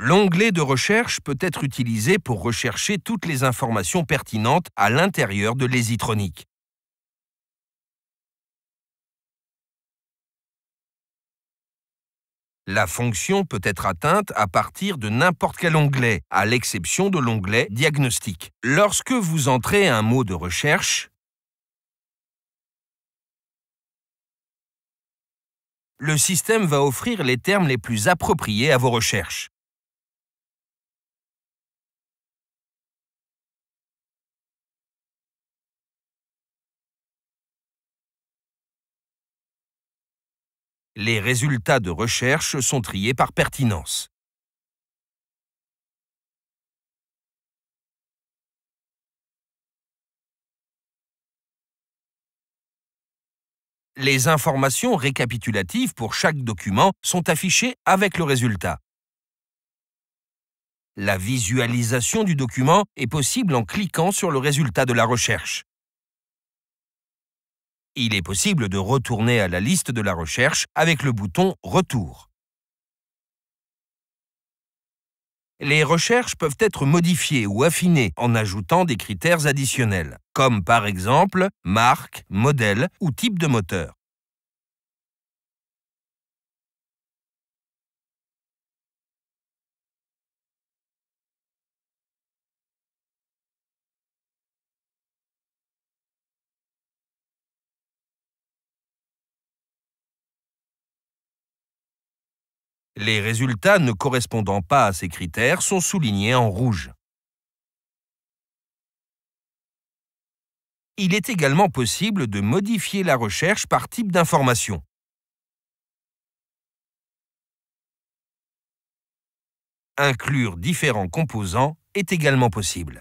L'onglet de recherche peut être utilisé pour rechercher toutes les informations pertinentes à l'intérieur de l'hésitronique. La fonction peut être atteinte à partir de n'importe quel onglet, à l'exception de l'onglet Diagnostic. Lorsque vous entrez un mot de recherche, le système va offrir les termes les plus appropriés à vos recherches. les résultats de recherche sont triés par pertinence. Les informations récapitulatives pour chaque document sont affichées avec le résultat. La visualisation du document est possible en cliquant sur le résultat de la recherche il est possible de retourner à la liste de la recherche avec le bouton Retour. Les recherches peuvent être modifiées ou affinées en ajoutant des critères additionnels, comme par exemple marque, modèle ou type de moteur. Les résultats ne correspondant pas à ces critères sont soulignés en rouge. Il est également possible de modifier la recherche par type d'information. Inclure différents composants est également possible.